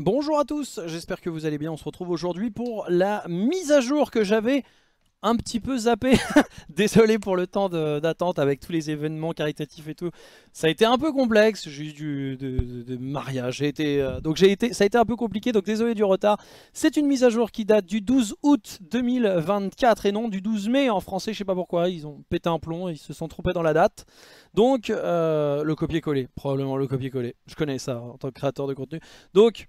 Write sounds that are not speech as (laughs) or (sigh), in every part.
Bonjour à tous, j'espère que vous allez bien, on se retrouve aujourd'hui pour la mise à jour que j'avais un petit peu zappé. (laughs) Désolé pour le temps d'attente avec tous les événements caritatifs et tout. Ça a été un peu complexe, j'ai du de, mariage, été, euh, donc j'ai été, ça a été un peu compliqué, donc désolé du retard. C'est une mise à jour qui date du 12 août 2024 et non du 12 mai en français, je sais pas pourquoi, ils ont pété un plomb, ils se sont trompés dans la date. Donc euh, le copier-coller, probablement le copier-coller, je connais ça en tant que créateur de contenu. Donc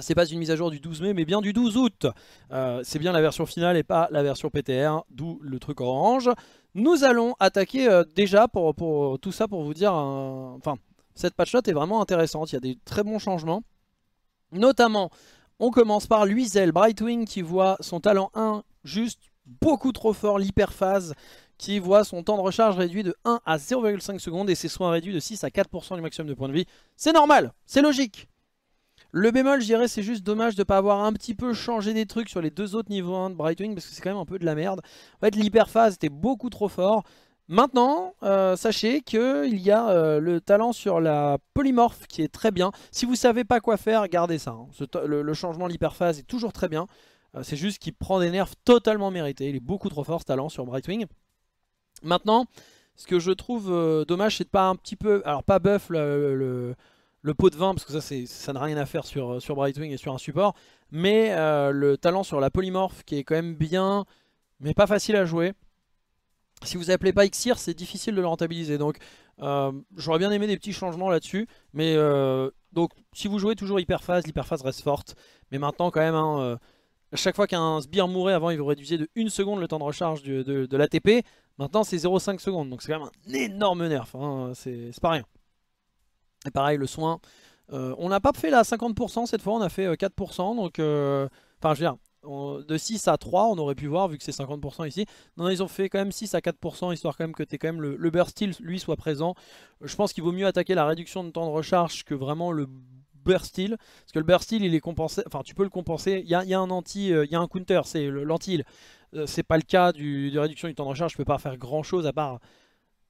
c'est pas une mise à jour du 12 mai, mais bien du 12 août. Euh, c'est bien la version finale et pas la version PTR, d'où le truc orange. Nous allons attaquer euh, déjà pour, tout ça pour vous dire... enfin, cette patch note est vraiment intéressante, il y a des très bons changements. Notamment, on commence par Luizel, Brightwing qui voit son talent 1 juste beaucoup trop fort, l'hyperphase qui voit son temps de recharge réduit de 1 à 0,5 secondes et ses soins réduits de 6 à 4% du maximum de points de vie. C'est normal, c'est logique. Le bémol, je dirais, c'est juste dommage de ne pas avoir un petit peu changé des trucs sur les deux autres niveaux 1 de Brightwing, parce que c'est quand même un peu de la merde. En fait, l'hyperphase était beaucoup trop fort. Maintenant, euh, sachez qu'il y a euh, le talent sur la polymorphe qui est très bien. Si vous ne savez pas quoi faire, gardez ça. Hein. le, changement de l'hyperphase est toujours très bien. Euh, c'est juste qu'il prend des nerfs totalement mérités. Il est beaucoup trop fort ce talent sur Brightwing. Maintenant, ce que je trouve dommage, c'est de pas un petit peu... Alors pas buff le le pot de vin, parce que ça, ça n'a rien à faire sur, euh, sur Brightwing et sur un support, mais euh, le talent sur la polymorphe qui est quand même bien, mais pas facile à jouer. Si vous appelez pas Xir, c'est difficile de le rentabiliser, donc euh, j'aurais bien aimé des petits changements là-dessus, mais donc si vous jouez toujours Hyperphase, l'Hyperphase reste forte, mais maintenant quand même, à hein, chaque fois qu'un sbire mourait avant, il vous réduisait de 1 seconde le temps de recharge de, de l'ATP, maintenant c'est 0,5 secondes, donc c'est quand même un énorme nerf, hein, c'est pas rien. Et pareil, le soin, euh, on n'a pas fait la 50% cette fois, on a fait 4%. Euh, donc, euh, enfin, je veux de 6 à 3, on aurait pu voir, vu que c'est 50% ici. Non, ils ont fait quand même 6 à 4%, histoire quand même que es quand même le, burst lui, soit présent. Je pense qu'il vaut mieux attaquer la réduction de temps de recharge que vraiment le burst Parce que le burst il est compensé, enfin, tu peux le compenser. Il y a, un anti, il y un counter, c'est l'anti-heal. C'est pas le cas du, de réduction du temps de recharge, je peux pas faire grand chose à part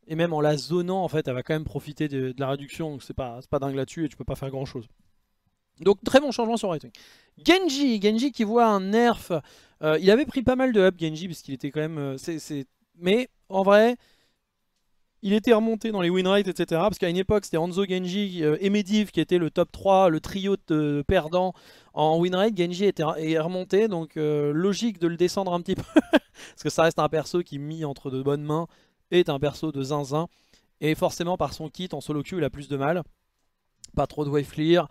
et même en la zonant, en fait, elle va quand même profiter de, la réduction, donc c'est pas, pas dingue là-dessus et tu peux pas faire grand-chose. Donc très bon changement sur Right Genji, Genji qui voit un nerf. Euh, il avait pris pas mal de up Genji parce qu'il était quand même... Euh, mais en vrai, il était remonté dans les win rates, etc. Parce qu'à une époque, c'était Hanzo, Genji euh, et Medivh qui étaient le top 3, le trio de perdants en win rate. Genji était, est remonté, donc logique de le descendre un petit (laughs) peu. parce que ça reste un perso qui, mis entre de bonnes mains, est un perso de zinzin. Et forcément, par son kit, en solo queue, il a plus de mal. Pas trop de wave clear,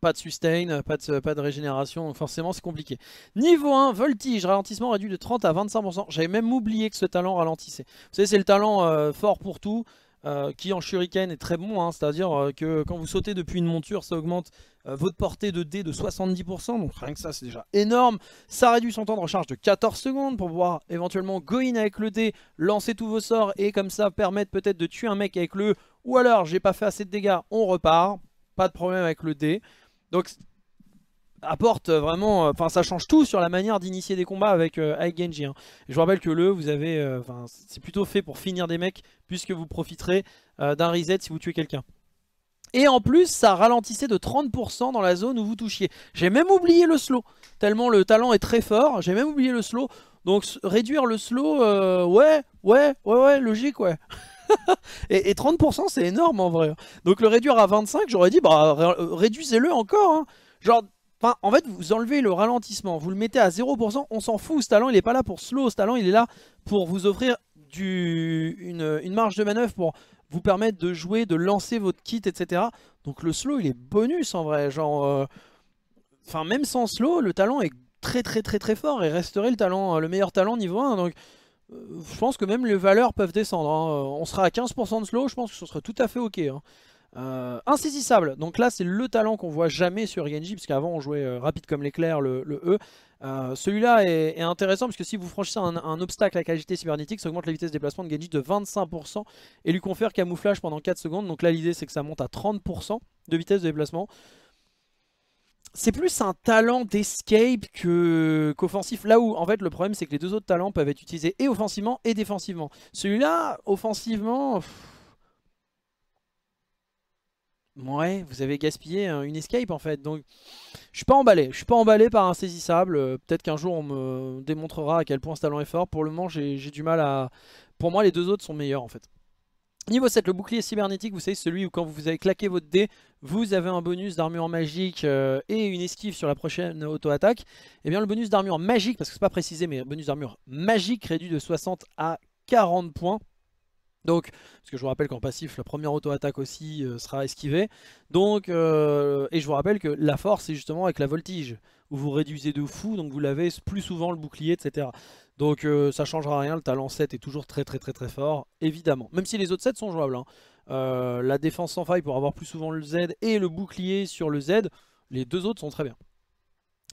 pas de sustain, pas de, pas de régénération, forcément c'est compliqué. Niveau 1, voltige, ralentissement réduit de 30 à 25%. J'avais même oublié que ce talent ralentissait. Vous savez, c'est le talent euh, fort pour tout. Euh, qui en shuriken est très bon, hein. c'est-à-dire euh, que quand vous sautez depuis une monture, ça augmente euh, votre portée de dé de 70%, donc rien que ça c'est déjà énorme. Ça réduit son temps de recharge de 14 secondes pour pouvoir éventuellement go in avec le dé, lancer tous vos sorts et comme ça permettre peut-être de tuer un mec avec le ou alors j'ai pas fait assez de dégâts, on repart, pas de problème avec le dé. Donc apporte vraiment, euh, enfin ça change tout sur la manière d'initier des combats avec, euh, Genji. Hein. Je vous rappelle que le, vous avez, euh, c'est plutôt fait pour finir des mecs puisque vous profiterez euh, d'un reset si vous tuez quelqu'un. Et en plus, ça ralentissait de 30% dans la zone où vous touchiez. J'ai même oublié le slow, tellement le talent est très fort, j'ai même oublié le slow. Donc réduire le slow, ouais, ouais, ouais, ouais, logique, ouais. (laughs) et, 30% c'est énorme en vrai. Hein. Donc le réduire à 25, j'aurais dit, bah réduisez-le encore. Hein. Genre, en fait, vous enlevez le ralentissement, vous le mettez à 0%, on s'en fout, ce talent, il est pas là pour slow, ce talent, il est là pour vous offrir du, une, marge de manœuvre pour vous permettre de jouer, de lancer votre kit, etc. Donc le slow, il est bonus en vrai, genre... Euh, enfin, même sans slow, le talent est très très très très fort et resterait le talent, le meilleur talent niveau 1, donc... Euh, je pense que même les valeurs peuvent descendre. Hein. On sera à 15% de slow, je pense que ce serait tout à fait ok. Hein. Euh, insaisissable, donc là c'est le talent qu'on voit jamais sur Genji, parce qu'avant on jouait euh, rapide comme l'éclair, le, E. Euh, celui-là est, intéressant, parce que si vous franchissez un, obstacle à qualité cybernétique, ça augmente la vitesse de déplacement de Genji de 25% et lui confère camouflage pendant 4 secondes. Donc là l'idée c'est que ça monte à 30% de vitesse de déplacement. C'est plus un talent d'escape qu'offensif. là où, en fait, le problème, c'est que les deux autres talents peuvent être utilisés et offensivement et défensivement. Celui-là, offensivement... Ouais, vous avez gaspillé hein, une escape en fait. Donc, je suis pas emballé. Je suis pas emballé par insaisissable. Euh, peut-être qu'un jour on me démontrera à quel point ce talent est fort. Pour le moment, j'ai du mal à. Pour moi, les deux autres sont meilleurs en fait. Niveau 7, le bouclier cybernétique, vous savez, celui où quand vous avez claqué votre dé, vous avez un bonus d'armure magique euh, et une esquive sur la prochaine auto-attaque. Et eh bien le bonus d'armure magique, parce que c'est pas précisé, mais bonus d'armure magique réduit de 60 à 40 points. Donc, parce que je vous rappelle qu'en passif, la première auto-attaque aussi euh, sera esquivée. Donc, euh, et je vous rappelle que la force, c'est justement avec la voltige, où vous réduisez de fou, donc vous l'avez plus souvent le bouclier, etc. Donc ça euh, ça changera rien, le talent 7 est toujours très très très très fort, évidemment. Même si les autres 7 sont jouables. Hein. la défense sans faille pour avoir plus souvent le Z et le bouclier sur le Z, les deux autres sont très bien.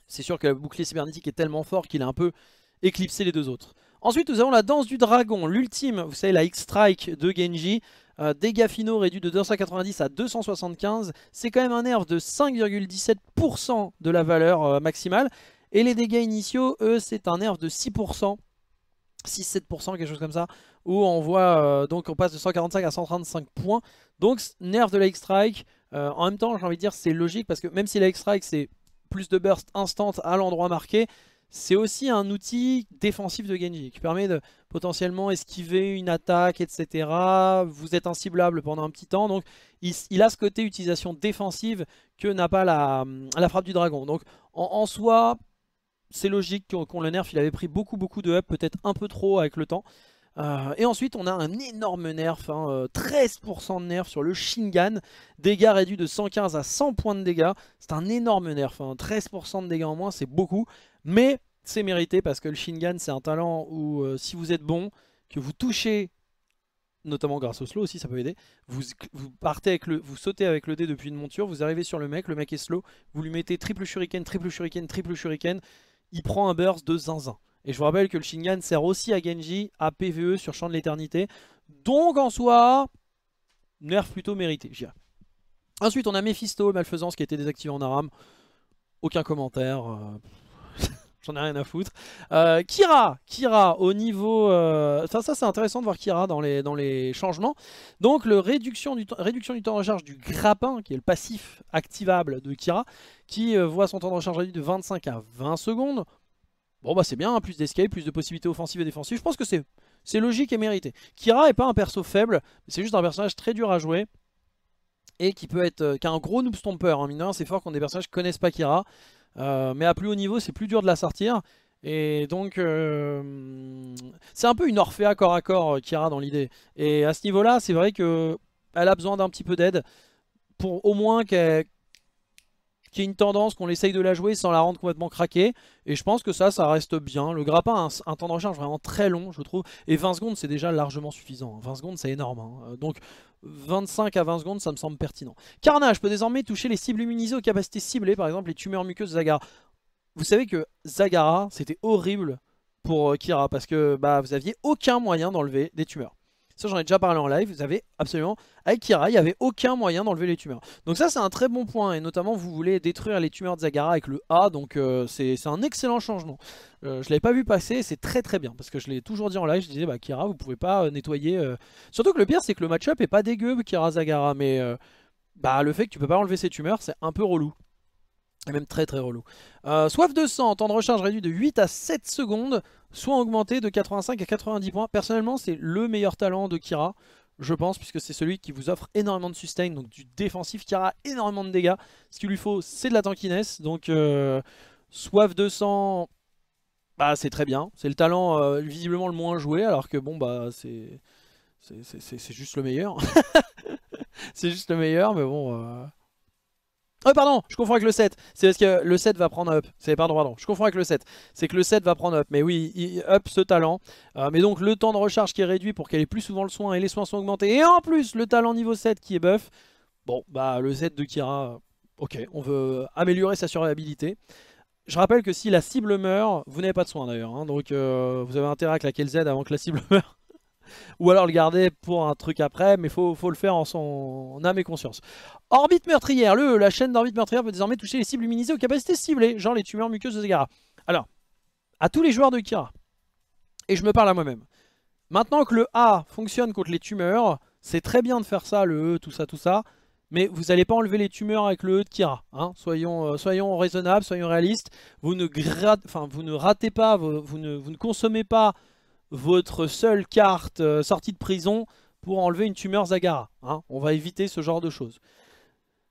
C'est sûr que le bouclier cybernétique est tellement fort qu'il a un peu éclipsé les deux autres. Ensuite, nous avons la danse du dragon, l'ultime, vous savez, la X-Strike de Genji. Euh, dégâts finaux réduits de 290 à 275. C'est quand même un nerf de 5,17% de la valeur euh, maximale. Et les dégâts initiaux, eux, c'est un nerf de 6%. 6-7%, quelque chose comme ça, où on voit, euh, donc on passe de 145 à 135 points. Donc, nerf de la X-Strike, en même temps, j'ai envie de dire, c'est logique, parce que même si la X-Strike, c'est plus de burst instant à l'endroit marqué, c'est aussi un outil défensif de Genji qui permet de potentiellement esquiver une attaque, etc. Vous êtes inciblable pendant un petit temps, donc il, a ce côté utilisation défensive que n'a pas la, la, frappe du dragon. Donc en, soi, c'est logique qu'on le nerf, il avait pris beaucoup beaucoup de up, peut-être un peu trop avec le temps. Euh, et ensuite on a un énorme nerf, 13% hein, euh, de nerf sur le Shingan, dégâts réduits de 115 à 100 points de dégâts, c'est un énorme nerf, 13% hein, de dégâts en moins c'est beaucoup, mais c'est mérité parce que le Shingan, c'est un talent où euh, si vous êtes bon, que vous touchez, notamment grâce au slow aussi, ça peut aider, vous, partez avec le, vous sautez avec le dé depuis une monture, vous arrivez sur le mec, le mec est slow, vous lui mettez triple shuriken, triple shuriken, triple shuriken, il prend un burst de zinzin. Et je vous rappelle que le Shingan sert aussi à Genji, à PvE sur Champ de l'Éternité. Donc en soi, nerf plutôt mérité, Ensuite, on a Mephisto, Malfaisance, qui a été désactivé en Aram. Aucun commentaire. Euh, J'en ai rien à foutre. Euh, Kira, Kira, au niveau... Euh, ça, ça c'est intéressant de voir Kira dans les, dans les changements. Donc, le réduction du, réduction du temps de recharge du grappin, qui est le passif activable de Kira, qui euh, voit son temps de recharge réduit de 25 à 20 secondes. Bon, bah c'est bien, hein, plus d'escape, plus de possibilités offensives et défensives. Je pense que c'est logique et mérité. Kira n'est pas un perso faible, c'est juste un personnage très dur à jouer et qui peut être qui a un gros noob stomper. Hein, mineur, c'est fort quand des personnages ne connaissent pas Kira. Euh, mais à plus haut niveau, c'est plus dur de la sortir. Et donc, euh, c'est un peu une orphée corps à corps, euh, Kira, dans l'idée. Et à ce niveau-là, c'est vrai que a besoin d'un petit peu d'aide pour au moins qu'elle qui est une tendance, qu'on essaye de la jouer sans la rendre complètement craquée. Et je pense que ça, ça reste bien. Le grappin a un, temps de recharge vraiment très long, je trouve. Et 20 secondes, c'est déjà largement suffisant. 20 hein. secondes, c'est énorme. Hein. Euh, donc 25 à 20 secondes, ça me semble pertinent. Carnage peut désormais toucher les cibles immunisées aux capacités ciblées, par exemple les tumeurs muqueuses Zagara. Vous savez que Zagara, c'était horrible pour euh, Kira, parce que bah, vous aviez aucun moyen d'enlever des tumeurs. Ça, j'en ai déjà parlé en live. Vous avez absolument... Avec Kira, il n'y avait aucun moyen d'enlever les tumeurs. Donc ça, c'est un très bon point. Et notamment, vous voulez détruire les tumeurs de Zagara avec le A. Donc euh, c'est un excellent changement. Euh, je ne l'avais pas vu passer. C'est très très bien. Parce que je l'ai toujours dit en live. Je disais, bah Kira, vous pouvez pas euh, nettoyer... Surtout que le pire, c'est que le match-up est pas dégueu, Kira-Zagara. Mais bah, le fait que tu peux pas enlever ces tumeurs, c'est un peu relou. Et même très très relou. Euh, soif de sang, temps de recharge réduit de 8 à 7 secondes, soit augmenté de 85 à 90 points. Personnellement, c'est le meilleur talent de Kira, je pense, puisque c'est celui qui vous offre énormément de sustain, donc du défensif. Kira énormément de dégâts. Ce qu'il lui faut, c'est de la tankiness. Donc, euh, soif de sang, bah, c'est très bien. C'est le talent euh, visiblement le moins joué, alors que bon, bah, c'est juste le meilleur. (laughs) c'est juste le meilleur, mais bon... Oh pardon, je confonds avec le 7. C'est parce que le 7 va prendre up. C'est pardon, pardon, je confonds avec le 7. C'est que le 7 va prendre up. Mais oui, il up ce talent. Euh, mais donc le temps de recharge qui est réduit pour qu'elle ait plus souvent le soin et les soins sont augmentés. Et en plus, le talent niveau 7 qui est buff. Bon, bah le Z de Kira, ok, on veut améliorer sa survivabilité. Je rappelle que si la cible meurt, vous n'avez pas de soin d'ailleurs. Hein. donc euh, vous avez intérêt à claquer le Z avant que la cible (laughs) meure ou alors le garder pour un truc après, mais faut, faut le faire en son âme et conscience. Orbite meurtrière, le, la chaîne d'orbite meurtrière peut désormais toucher les cibles luminisées aux capacités ciblées, genre les tumeurs muqueuses de Alors, à tous les joueurs de Kira, et je me parle à moi-même, maintenant que le A fonctionne contre les tumeurs, c'est très bien de faire ça, le E, tout ça, tout ça, mais vous n'allez pas enlever les tumeurs avec le E de Kira. Hein. Soyons, euh, soyons raisonnables, soyons réalistes. Vous ne, vous ne ratez pas, vous, vous, ne, vous ne consommez pas votre seule carte euh, sortie de prison pour enlever une tumeur Zagara. Hein. On va éviter ce genre de choses.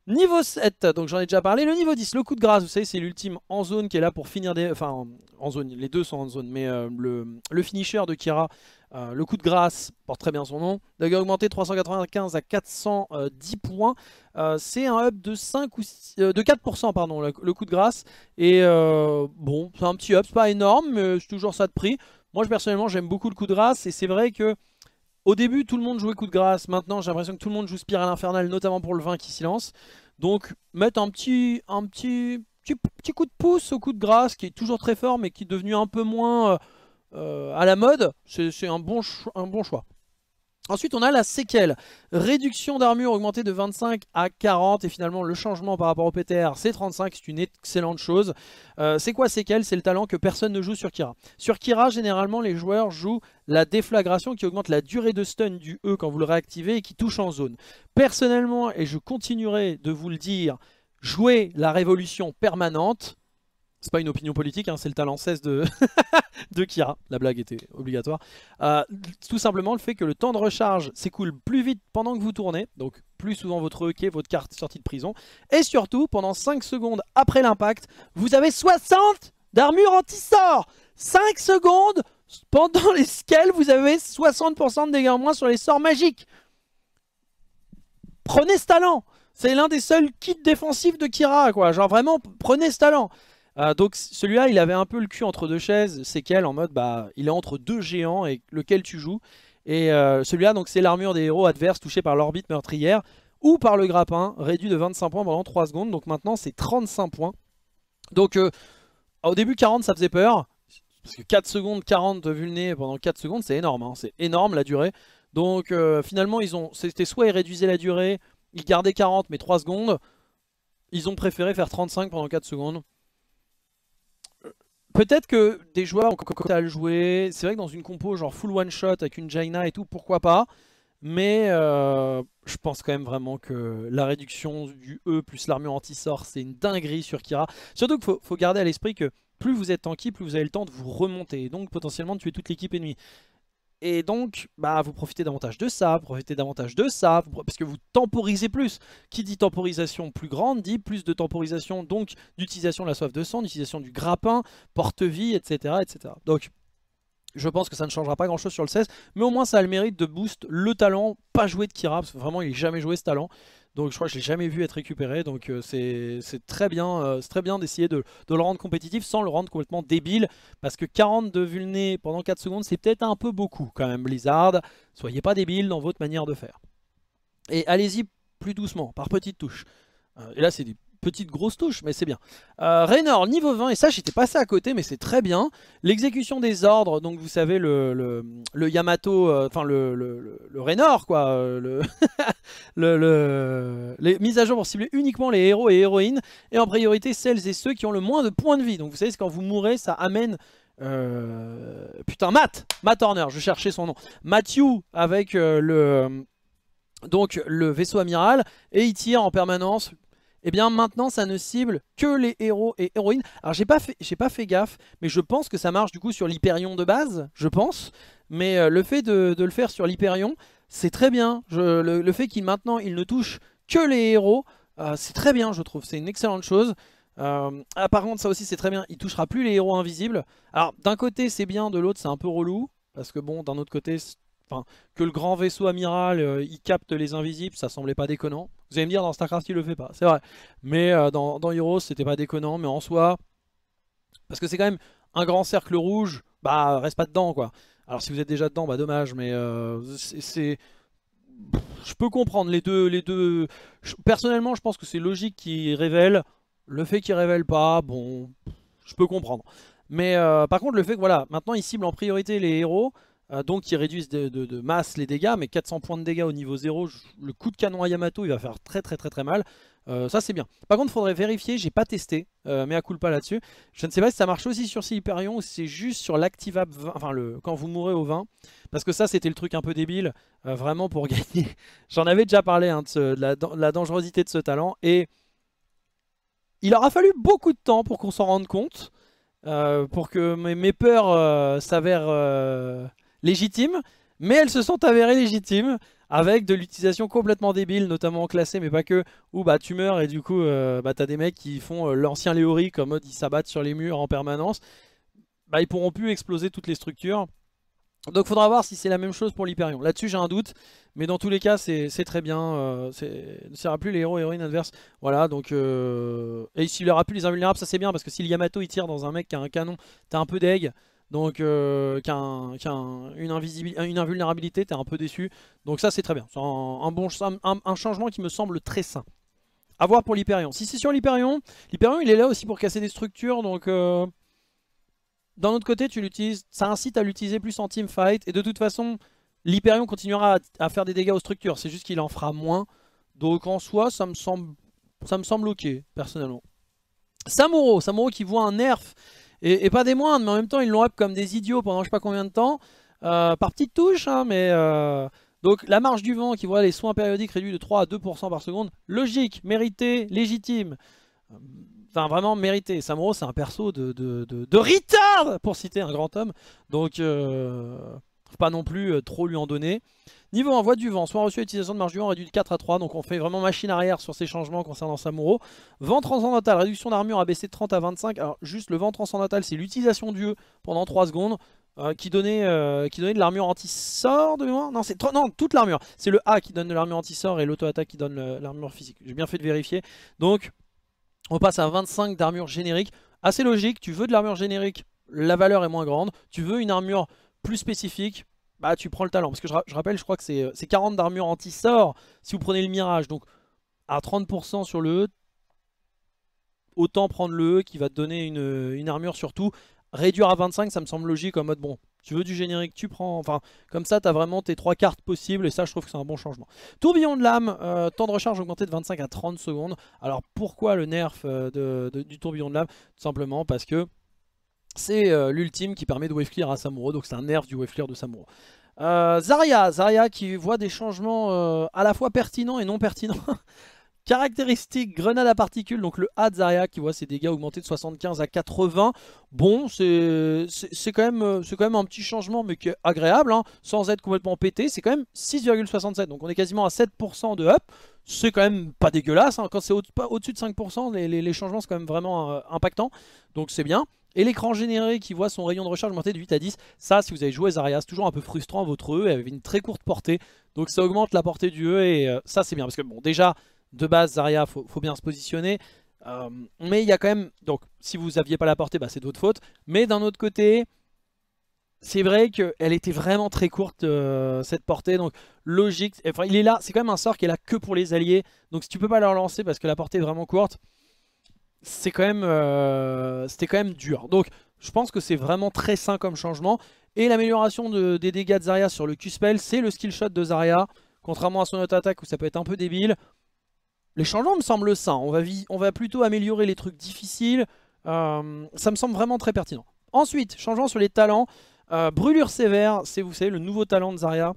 Niveau 7, donc j'en ai déjà parlé. Le niveau 10, le coup de grâce, vous savez, c'est l'ultime en zone qui est là pour finir des... Enfin, en zone, les deux sont en zone, mais euh, le, finisher de Kira, euh, le coup de grâce, porte très bien son nom. D'ailleurs augmenté 395 à 410 points. c'est un up de 5 ou de 4%, pardon, le, coup de grâce. Et bon, c'est un petit up, c'est pas énorme, mais c'est toujours ça de prix. Moi, personnellement, j'aime beaucoup le coup de grâce. Et c'est vrai que au début, tout le monde jouait coup de grâce. Maintenant, j'ai l'impression que tout le monde joue Spirale Infernale, notamment pour le vin qui silence. Donc, mettre un petit, un petit, petit, coup de pouce au coup de grâce, qui est toujours très fort, mais qui est devenu un peu moins euh, euh, à la mode, c'est un bon, un bon choix. Ensuite, on a la séquelle. Réduction d'armure augmentée de 25 à 40. Et finalement, le changement par rapport au PTR, c'est 35. C'est une excellente chose. Euh, c'est quoi séquelle C'est le talent que personne ne joue sur Kira. Sur Kira, généralement, les joueurs jouent la déflagration qui augmente la durée de stun du E quand vous le réactivez et qui touche en zone. Personnellement, et je continuerai de vous le dire, jouez la révolution permanente c'est pas une opinion politique, hein, c'est le talent 16 (laughs) de... Kira. La blague était obligatoire. Euh, tout simplement le fait que le temps de recharge s'écoule plus vite pendant que vous tournez, donc plus souvent votre hockey, votre carte sortie de prison, et surtout, pendant 5 secondes après l'impact, vous avez 60 d'armure anti-sort 5 secondes pendant les scales, vous avez 60% de dégâts en moins sur les sorts magiques Prenez ce talent c'est l'un des seuls kits défensifs de Kira, quoi. Genre, vraiment, prenez ce talent. Ah, donc celui-là, il avait un peu le cul entre deux chaises. C'est quel en mode, bah, il est entre deux géants et lequel tu joues. Et euh, celui-là, donc c'est l'armure des héros adverses touchés par l'orbite meurtrière ou par le grappin, réduit de 25 points pendant 3 secondes. Donc maintenant, c'est 35 points. Donc euh, au début, 40, ça faisait peur. Parce que 4 secondes, 40 de vulné pendant 4 secondes, c'est énorme. Hein. C'est énorme la durée. Donc euh, finalement, ils ont c'était soit ils réduisaient la durée, ils gardaient 40 mais 3 secondes. Ils ont préféré faire 35 pendant 4 secondes. Peut-être que des joueurs ont commencé à le jouer. C'est vrai que dans une compo genre full one shot avec une Jaina et tout, pourquoi pas. Mais euh, je pense quand même vraiment que la réduction du E plus l'armure anti-sort, c'est une dinguerie sur Kira. Surtout qu'il faut, faut garder à l'esprit que plus vous êtes tanky, plus vous avez le temps de vous remonter. Et donc potentiellement de tuer toute l'équipe ennemie. Et donc, bah, vous profitez davantage de ça, vous profitez davantage de ça, parce que vous temporisez plus. Qui dit temporisation plus grande, dit plus de temporisation, donc d'utilisation de la soif de sang, d'utilisation du grappin, porte-vie, etc., etc. Donc, je pense que ça ne changera pas grand chose sur le 16, mais au moins ça a le mérite de boost le talent, pas jouer de Kira, parce que vraiment il n'est jamais joué ce talent. Donc je crois que je l'ai jamais vu être récupéré. Donc euh, c'est très bien, euh, très bien d'essayer de, de, le rendre compétitif sans le rendre complètement débile. Parce que 40 de Vulné pendant 4 secondes, c'est peut-être un peu beaucoup quand même, Blizzard. Soyez pas débile dans votre manière de faire. Et allez-y plus doucement, par petites touches. Euh, et là, c'est des petite grosse touche, mais c'est bien. Euh, Raynor, niveau 20, et ça j'étais passé à côté, mais c'est très bien. L'exécution des ordres, donc vous savez, le, Yamato, euh, enfin le, Raynor, quoi. Euh, (laughs) le, les mises à jour pour cibler uniquement les héros et héroïnes, et en priorité celles et ceux qui ont le moins de points de vie. Donc vous savez, quand vous mourrez, ça amène... Putain, Matt Matt Horner, je cherchais son nom. Matthew avec le donc le vaisseau amiral, et il tire en permanence et eh bien maintenant ça ne cible que les héros et héroïnes. Alors j'ai pas fait, j'ai pas fait gaffe, mais je pense que ça marche du coup sur l'Hyperion de base, je pense. Mais euh, le fait de, le faire sur l'Hyperion, c'est très bien. le, fait qu'il maintenant il ne touche que les héros, euh, c'est très bien je trouve, c'est une excellente chose. Euh, ah, par contre ça aussi c'est très bien, il touchera plus les héros invisibles. Alors d'un côté c'est bien, de l'autre c'est un peu relou, parce que bon d'un autre côté... que le grand vaisseau amiral, il capte les invisibles, ça semblait pas déconnant. Vous allez me dire, dans StarCraft, il le fait pas, c'est vrai. Mais euh, dans, dans, Heroes, c'était pas déconnant, mais en soi... Parce que c'est quand même un grand cercle rouge, bah reste pas dedans, quoi. Alors si vous êtes déjà dedans, bah dommage, mais euh, c'est... Je peux comprendre les deux... Les deux... Personnellement, je pense que c'est logique qui révèle. Le fait qu'il révèle pas, bon... Je peux comprendre. Mais euh, par contre, le fait que, voilà, maintenant, il cible en priorité les héros... Euh, donc ils réduisent de, masse les dégâts, mais 400 points de dégâts au niveau 0, le coup de canon à Yamato, il va faire très très très très mal. Euh, ça c'est bien. Par contre, faudrait vérifier, j'ai pas testé, euh, mais à coup pas là-dessus. Je ne sais pas si ça marche aussi sur Hyperion ou si c'est juste sur l'activable enfin le, quand vous mourrez au 20. Parce que ça c'était le truc un peu débile, vraiment pour (laughs) gagner. J'en avais déjà parlé hein, de, la, dangerosité de ce talent. Et il aura fallu beaucoup de temps pour qu'on s'en rende compte. pour que mes peurs s'avèrent légitimes, mais elles se sont avérées légitimes avec de l'utilisation complètement débile, notamment en classé, mais pas que, ou bah, tu meurs et du coup euh, bah, t'as des mecs qui font euh, l'ancien Léori, comme mode euh, ils s'abattent sur les murs en permanence, bah, ils pourront plus exploser toutes les structures. Donc faudra voir si c'est la même chose pour l'Hyperion. Là-dessus j'ai un doute, mais dans tous les cas c'est très bien, c'est ne sert plus les héros et héroïnes adverses. Voilà, donc... et s'il aura plus les invulnérables, ça c'est bien, parce que si le Yamato il tire dans un mec qui a un canon, t'as un peu d'aigle, donc euh, qu'un qu'un euh, une, invulnérabilité, t'es un peu déçu. Donc ça c'est très bien, c'est un, bon, changement qui me semble très sain. A voir pour l'Hyperion. Si c'est sur l'Hyperion, l'Hyperion il est là aussi pour casser des structures, donc... Euh, d'un autre côté, tu l'utilises, ça incite à l'utiliser plus en team fight, et de toute façon, l'Hyperion continuera à, à, faire des dégâts aux structures, c'est juste qu'il en fera moins. Donc en soi, ça me semble, ça me semble ok, personnellement. Samuro, Samuro qui voit un nerf et, pas des moindres, mais en même temps, ils l'ont up comme des idiots pendant je sais pas combien de temps, euh, par petite touche, hein, mais... Euh, donc la marge du vent qui voit les soins périodiques réduits de 3 à 2% par seconde, logique, mérité, légitime. Enfin vraiment mérité. Samuro c'est un perso de, de, retard pour citer un grand homme. Donc... Euh, pas non plus euh, trop lui en donner. Niveau envoi du vent, soit reçu l'utilisation de marge du vent réduit de 4 à 3. Donc on fait vraiment machine arrière sur ces changements concernant Samuro. Vent transcendantal, réduction d'armure baissé de 30 à 25. Alors juste le vent transcendantal, c'est l'utilisation E pendant 3 secondes. Euh, qui, donnait, euh, qui donnait de l'armure anti-sort de mémoire Non, c'est non, toute l'armure. C'est le A qui donne de l'armure anti-sort et l'auto-attaque qui donne l'armure physique. J'ai bien fait de vérifier. Donc, on passe à 25 d'armure générique. Assez logique, tu veux de l'armure générique, la valeur est moins grande. Tu veux une armure plus spécifique, bah tu prends le talent. Parce que je, rappelle, je crois que c'est 40 d'armure anti-sort si vous prenez le mirage. Donc à 30% sur le E, autant prendre le E qui va te donner une, armure armure surtout. Réduire à 25, ça me semble logique en mode bon, tu veux du générique, tu prends. Enfin, comme ça, tu as vraiment tes trois cartes possibles. Et ça, je trouve que c'est un bon changement. Tourbillon de l'âme, euh, temps de recharge augmenté de 25 à 30 secondes. Alors, pourquoi le nerf euh, du tourbillon de l'âme simplement parce que c'est euh, l'ultime qui permet de wave à Samuro, donc c'est un nerf du wave de Samuro. Euh, Zarya, Zarya qui voit des changements euh, à la fois pertinents et non pertinents. (laughs) Caractéristique, grenade à particules, donc le A de Zarya qui voit ses dégâts augmenter de 75 à 80. Bon, c'est quand, même, quand même un petit changement mais qui est agréable, hein. sans être complètement pété. C'est quand même 6,67, donc on est quasiment à 7% de up. C'est quand même pas dégueulasse, hein. quand c'est au-dessus de 5%, les, les, changements c'est quand même vraiment impactants. donc c'est bien. Et l'écran généré qui voit son rayon de recharge augmenter de 8 à 10, ça si vous avez joué Zarya, c'est toujours un peu frustrant votre E, elle avait une très courte portée, donc ça augmente la portée du E et euh, ça c'est bien, parce que bon déjà, de base Zarya, faut, faut bien se positionner, euh, mais il y a quand même, donc si vous aviez pas la portée, bah, c'est de votre faute, mais d'un autre côté, c'est vrai qu'elle était vraiment très courte euh, cette portée, donc logique, enfin il est là, c'est quand même un sort qui est là que pour les alliés, donc si tu peux pas leur lancer parce que la portée est vraiment courte, c'est quand euh, c'était quand même dur. Donc je pense que c'est vraiment très sain comme changement. Et l'amélioration des dégâts de Zarya sur le Q-Spell, c'est le skill shot de Zarya. Contrairement à son autre attaque où ça peut être un peu débile. Les changements me semblent sains. On va, on va plutôt améliorer les trucs difficiles. Euh, ça me semble vraiment très pertinent. Ensuite, changement sur les talents. Euh, brûlure sévère, c'est vous savez le nouveau talent de Zarya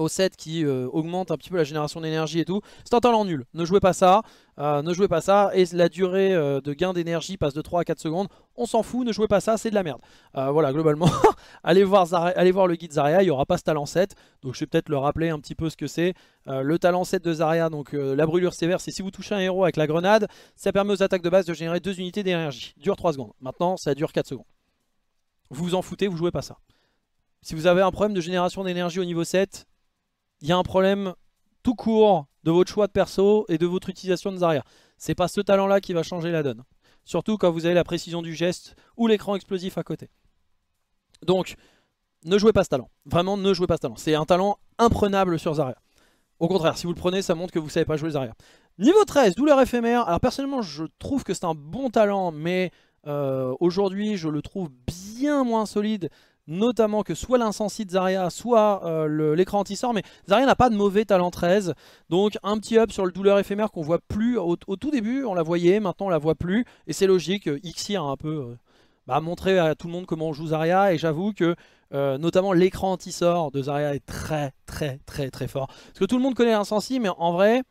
au set qui euh, augmente un petit peu la génération d'énergie et tout. C'est un talent nul, ne jouez pas ça, euh, ne jouez pas ça, et la durée euh, de gain d'énergie passe de 3 à 4 secondes, on s'en fout, ne jouez pas ça, c'est de la merde. voilà, globalement, (laughs) allez, voir allez voir le guide Zarya, il n'y aura pas ce talent 7, donc je vais peut-être le rappeler un petit peu ce que c'est. le talent 7 de Zarya, donc la brûlure sévère, c'est si vous touchez un héros avec la grenade, ça permet aux attaques de base de générer 2 unités d'énergie, dure 3 secondes. Maintenant, ça dure 4 secondes. Vous vous en foutez, vous jouez pas ça. Si vous avez un problème de génération d'énergie au niveau 7, il y a un problème tout court de votre choix de perso et de votre utilisation de Zarya. C'est pas ce talent-là qui va changer la donne. Surtout quand vous avez la précision du geste ou l'écran explosif à côté. Donc, ne jouez pas ce talent. Vraiment, ne jouez pas ce talent. C'est un talent imprenable sur Zarya. Au contraire, si vous le prenez, ça montre que vous savez pas jouer Zarya. Niveau 13, douleur éphémère. Alors personnellement, je trouve que c'est un bon talent, mais euh, aujourd'hui, je le trouve bien moins solide notamment que soit de Zarya, soit euh, l'écran anti-sort, mais Zarya n'a pas de mauvais talent 13, donc un petit up sur le douleur éphémère qu'on voit plus, au, tout début on la voyait, maintenant on la voit plus, et c'est logique, euh, Xir a un peu euh, bah, montré à tout le monde comment on joue Zarya, et j'avoue que notamment l'écran anti-sort de Zarya est très très très très fort, parce que tout le monde connaît l'incensi, mais en vrai...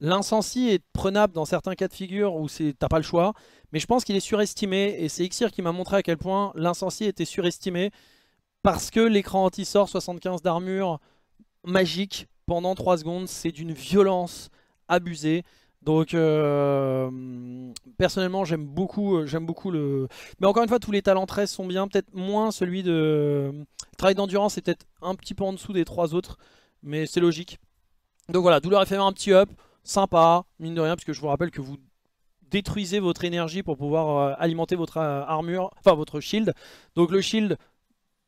L'insensi est prenable dans certains cas de figure où t'as pas le choix, mais je pense qu'il est surestimé, et c'est Xir qui m'a montré à quel point l'insensi était surestimé, parce que l'écran anti-sort 75 d'armure magique pendant 3 secondes, c'est d'une violence abusée. Donc euh, personnellement j'aime beaucoup euh, j'aime beaucoup le. Mais encore une fois tous les talents 13 sont bien, peut-être moins celui de. travail d'endurance est peut-être un petit peu en dessous des trois autres, mais c'est logique. Donc voilà, douleur éphémère un petit up sympa, mine de rien, puisque je vous rappelle que vous détruisez votre énergie pour pouvoir euh, alimenter votre euh, armure, enfin votre shield. Donc le shield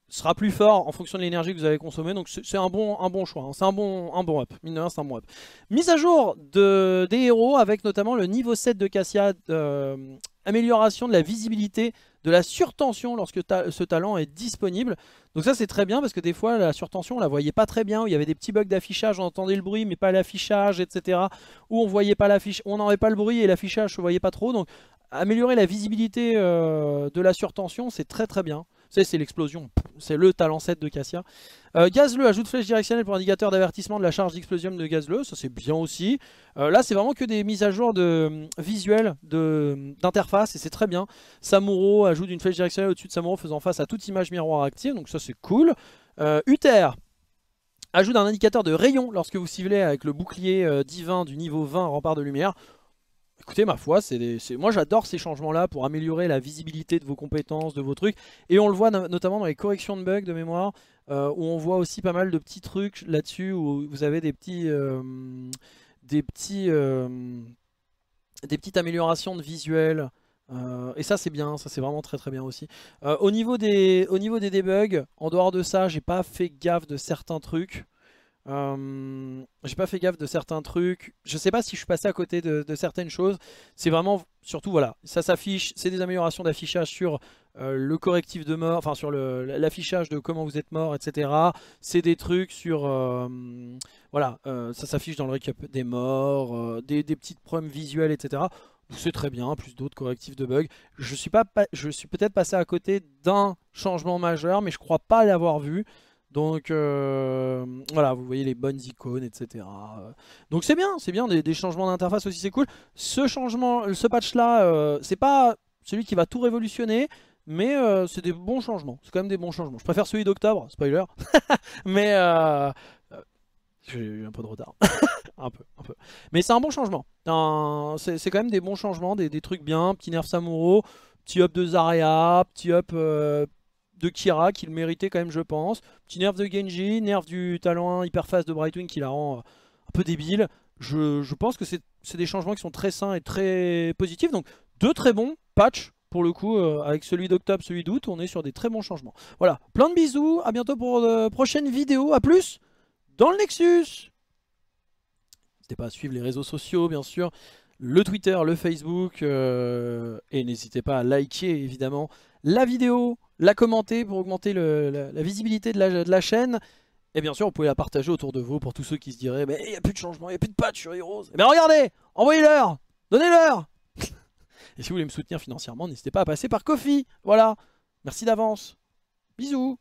sera plus fort en fonction de l'énergie que vous avez consommée, donc c'est un bon, un bon choix, hein. c'est un bon, un bon up, mine de rien c'est un bon up. Mise à jour de, des héros avec notamment le niveau 7 de Cassia, euh, amélioration de la visibilité de la surtension lorsque ce talent est disponible. Donc ça c'est très bien parce que des fois la surtension on la voyait pas très bien, où il y avait des petits bugs d'affichage, on entendait le bruit mais pas l'affichage, etc. Ou on voyait pas l'affiche, on pas le bruit et l'affichage se voyait pas trop. Donc améliorer la visibilité euh, de la surtension c'est très très bien c'est l'explosion, c'est le talent 7 de Cassia. Euh, Gazleux ajoute flèche directionnelle pour indicateur d'avertissement de la charge d'explosion de Gazleux, ça c'est bien aussi. Euh, là c'est vraiment que des mises à jour de, hum, visuelles hum, d'interface et c'est très bien. Samuro ajoute une flèche directionnelle au-dessus de Samuro faisant face à toute image miroir active, donc ça c'est cool. Euh, Uther ajoute un indicateur de rayon lorsque vous ciblez avec le bouclier euh, divin du niveau 20 rempart de lumière. Écoutez, ma foi, c'est moi j'adore ces changements-là pour améliorer la visibilité de vos compétences, de vos trucs. Et on le voit notamment dans les corrections de bugs de mémoire, euh, où on voit aussi pas mal de petits trucs là-dessus, où vous avez des petits... Euh, des petits... Euh, des petites améliorations de visuel. et ça c'est bien, ça c'est vraiment très très bien aussi. au, niveau des, au niveau des debugs, en dehors de ça, j'ai pas fait gaffe de certains trucs. Euh, j'ai pas fait gaffe de certains trucs. Je sais pas si je suis passé à côté de, certaines choses. C'est vraiment, surtout, voilà, ça s'affiche. C'est des améliorations d'affichage sur euh, le correctif de mort, enfin sur l'affichage de comment vous êtes mort, etc. C'est des trucs sur, euh, voilà, ça s'affiche dans le recap des morts, des, petites problèmes visuels, etc. C'est très bien, plus d'autres correctifs de bugs. Je suis, pas, je suis peut-être passé à côté d'un changement majeur, mais je crois pas l'avoir vu. Donc euh, voilà, vous voyez les bonnes icônes, etc. Euh, donc c'est bien, c'est bien, des, changements d'interface aussi, c'est cool. Ce changement, ce patch-là, euh, c'est pas celui qui va tout révolutionner, mais c'est des bons changements. C'est quand même des bons changements. Je préfère celui d'octobre, spoiler. (laughs) mais j'ai eu un peu de retard. (laughs) un peu, un peu. Mais c'est un bon changement. c'est quand même des bons changements, des, trucs bien. Petit nerf Samuro, petit up de Zarya, petit up, de Kira qui le méritait quand même, je pense. Petit nerf de Genji, nerf du talent hyperface de Brightwing qui la rend euh, un peu débile. Je, pense que c'est des changements qui sont très sains et très positifs. Donc deux très bons patchs pour le coup, euh, avec celui d'octobre, celui d'août, on est sur des très bons changements. Voilà, plein de bisous, à bientôt pour de prochaine vidéo à plus dans le Nexus N'hésitez pas à suivre les réseaux sociaux, bien sûr le Twitter, le Facebook. Euh, et n'hésitez pas à liker évidemment la vidéo, la commenter pour augmenter la, visibilité de la, chaîne. Et bien sûr, vous pouvez la partager autour de vous pour tous ceux qui se diraient Mais il n'y a plus de changement, il n'y a plus de patch sur Heroes. Mais regardez Envoyez-leur Donnez-leur (laughs) Et si vous voulez me soutenir financièrement, n'hésitez pas à passer par Kofi. Voilà. Merci d'avance. Bisous